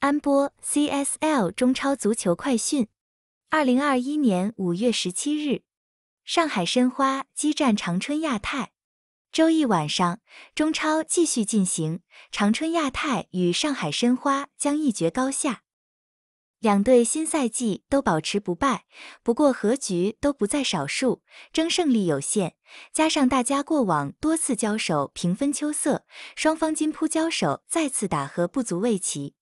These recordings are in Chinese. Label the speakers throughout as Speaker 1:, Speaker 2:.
Speaker 1: 安播 C S L 中超足球快讯，二零二一年五月十七日，上海申花激战长春亚泰。周一晚上，中超继续进行，长春亚泰与上海申花将一决高下。两队新赛季都保持不败，不过和局都不在少数，争胜利有限。加上大家过往多次交手平分秋色，双方金扑交手再次打和不足为奇。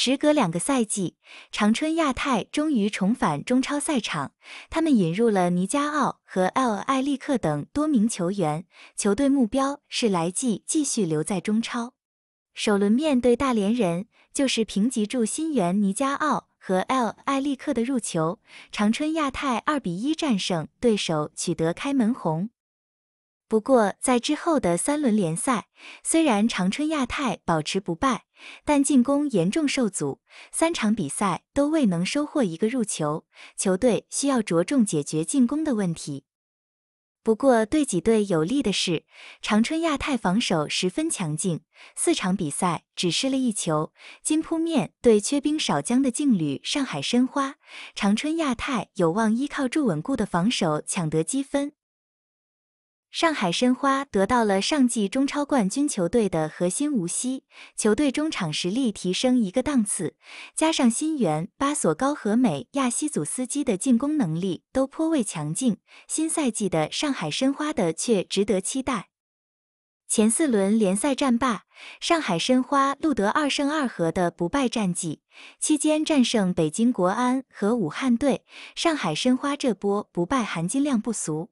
Speaker 1: 时隔两个赛季，长春亚泰终于重返中超赛场。他们引入了尼加奥和 L 艾利克等多名球员，球队目标是来季继续留在中超。首轮面对大连人，就是平级柱、新援尼加奥和 L 艾利克的入球，长春亚泰二比一战胜对手，取得开门红。不过，在之后的三轮联赛，虽然长春亚泰保持不败，但进攻严重受阻，三场比赛都未能收获一个入球，球队需要着重解决进攻的问题。不过，对几队有利的是，长春亚泰防守十分强劲，四场比赛只失了一球。今扑面对缺兵少将的劲旅上海申花，长春亚泰有望依靠住稳固的防守抢得积分。上海申花得到了上季中超冠军球队的核心无锡球队中场实力提升一个档次，加上新援巴索高和美亚西祖斯基的进攻能力都颇为强劲，新赛季的上海申花的却值得期待。前四轮联赛战罢，上海申花录得二胜二和的不败战绩，期间战胜北京国安和武汉队，上海申花这波不败含金量不俗。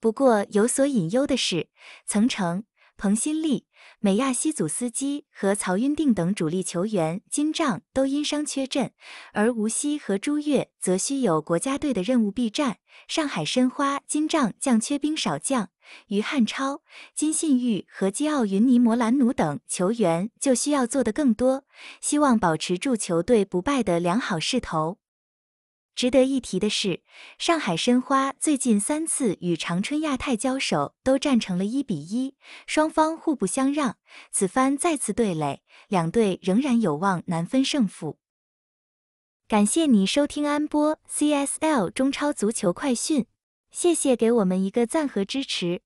Speaker 1: 不过有所隐忧的是，曾诚、彭新立、美亚西祖斯基和曹赟定等主力球员金帐都因伤缺阵，而吴曦和朱越则需有国家队的任务必战。上海申花金帐将缺兵少将，于汉超、金信玉和基奥云尼摩兰奴等球员就需要做得更多，希望保持住球队不败的良好势头。值得一提的是，上海申花最近三次与长春亚泰交手都战成了一比一，双方互不相让。此番再次对垒，两队仍然有望难分胜负。感谢你收听安波 CSL 中超足球快讯，谢谢给我们一个赞和支持。